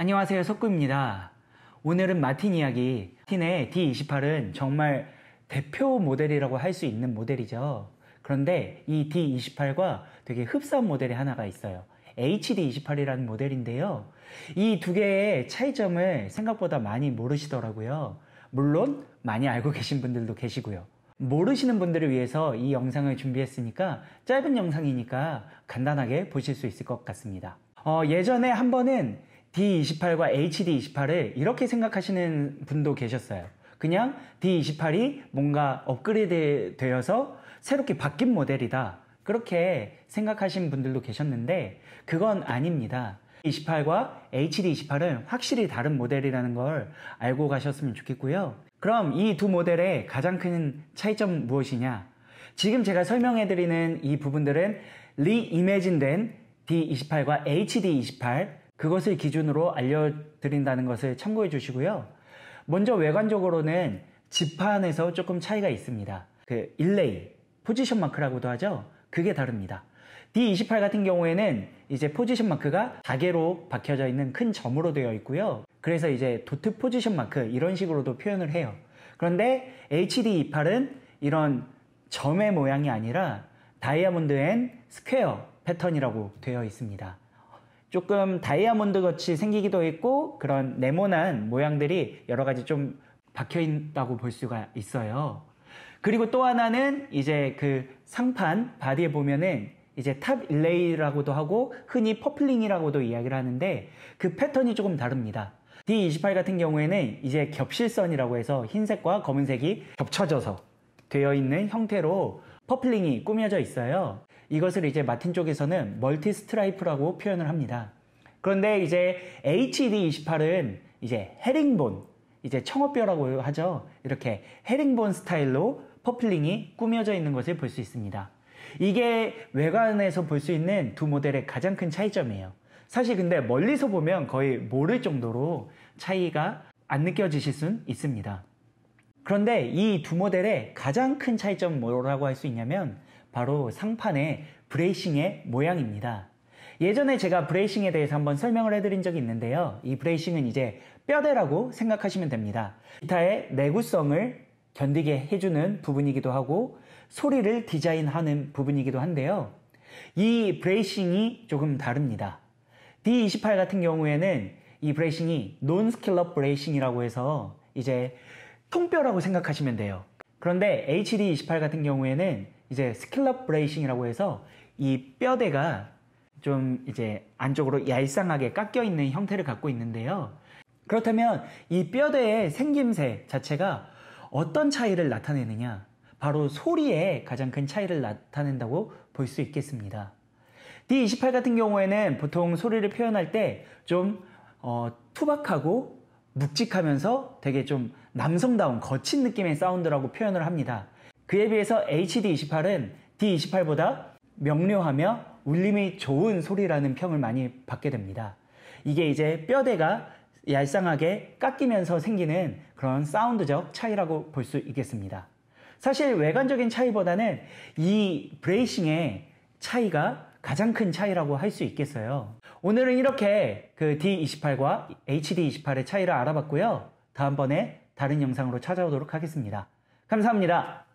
안녕하세요 석구입니다. 오늘은 마틴 이야기. 마틴의 D28은 정말 대표 모델이라고 할 수 있는 모델이죠. 그런데 이 D28과 되게 흡사한 모델이 하나가 있어요. HD28이라는 모델인데요. 이 두 개의 차이점을 생각보다 많이 모르시더라고요. 물론 많이 알고 계신 분들도 계시고요. 모르시는 분들을 위해서 이 영상을 준비했으니까 짧은 영상이니까 간단하게 보실 수 있을 것 같습니다. 어, 예전에 한 번은 D28과 HD28을 이렇게 생각하시는 분도 계셨어요. 그냥 D28이 뭔가 업그레이드 되어서 새롭게 바뀐 모델이다. 그렇게 생각하신 분들도 계셨는데 그건 아닙니다. d 28과 HD28은 확실히 다른 모델이라는 걸 알고 가셨으면 좋겠고요. 그럼 이 두 모델의 가장 큰 차이점 무엇이냐? 지금 제가 설명해드리는 이 부분들은 리이매진된 D28과 HD28 그것을 기준으로 알려드린다는 것을 참고해 주시고요. 먼저 외관적으로는 지판에서 조금 차이가 있습니다. 그 일레이, 포지션 마크라고도 하죠. 그게 다릅니다. D28 같은 경우에는 이제 포지션 마크가 다개로 박혀져 있는 큰 점으로 되어 있고요. 그래서 이제 도트 포지션 마크 이런 식으로도 표현을 해요. 그런데 HD28은 이런 점의 모양이 아니라 다이아몬드 앤 스퀘어 패턴이라고 되어 있습니다. 조금 다이아몬드 같이 생기기도 했고 그런 네모난 모양들이 여러 가지 좀 박혀 있다고 볼 수가 있어요. 그리고 또 하나는 이제 그 상판 바디에 보면은 이제 탑 일레이라고도 하고 흔히 퍼플링이라고도 이야기를 하는데 그 패턴이 조금 다릅니다. D28 같은 경우에는 이제 겹실선이라고 해서 흰색과 검은색이 겹쳐져서 되어 있는 형태로 퍼플링이 꾸며져 있어요. 이것을 이제 마틴 쪽에서는 멀티 스트라이프라고 표현을 합니다. 그런데 이제 HD28은 이제 헤링본, 이제 청어뼈라고 하죠. 이렇게 헤링본 스타일로 퍼플링이 꾸며져 있는 것을 볼 수 있습니다. 이게 외관에서 볼 수 있는 두 모델의 가장 큰 차이점이에요. 사실 근데 멀리서 보면 거의 모를 정도로 차이가 안 느껴지실 순 있습니다. 그런데 이 두 모델의 가장 큰 차이점 뭐라고 할 수 있냐면 바로 상판의 브레이싱의 모양입니다. 예전에 제가 브레이싱에 대해서 한번 설명을 해드린 적이 있는데요. 이 브레이싱은 이제 뼈대라고 생각하시면 됩니다. 기타의 내구성을 견디게 해주는 부분이기도 하고 소리를 디자인하는 부분이기도 한데요. 이 브레이싱이 조금 다릅니다. D28 같은 경우에는 이 브레이싱이 논스킬럽 브레이싱이라고 해서 이제 통뼈라고 생각하시면 돼요. 그런데 HD28 같은 경우에는 이제 스킬럽 브레이싱이라고 해서 이 뼈대가 좀 이제 안쪽으로 얄쌍하게 깎여 있는 형태를 갖고 있는데요. 그렇다면 이 뼈대의 생김새 자체가 어떤 차이를 나타내느냐? 바로 소리에 가장 큰 차이를 나타낸다고 볼 수 있겠습니다. D28 같은 경우에는 보통 소리를 표현할 때좀 어, 투박하고 묵직하면서 되게 좀 남성다운 거친 느낌의 사운드라고 표현을 합니다. 그에 비해서 HD28은 D28보다 명료하며 울림이 좋은 소리라는 평을 많이 받게 됩니다. 이게 이제 뼈대가 얄쌍하게 깎이면서 생기는 그런 사운드적 차이라고 볼 수 있겠습니다. 사실 외관적인 차이보다는 이 브레이싱의 차이가 가장 큰 차이라고 할 수 있겠어요. 오늘은 이렇게 그 D28과 HD28의 차이를 알아봤고요. 다음번에 다른 영상으로 찾아오도록 하겠습니다. 감사합니다.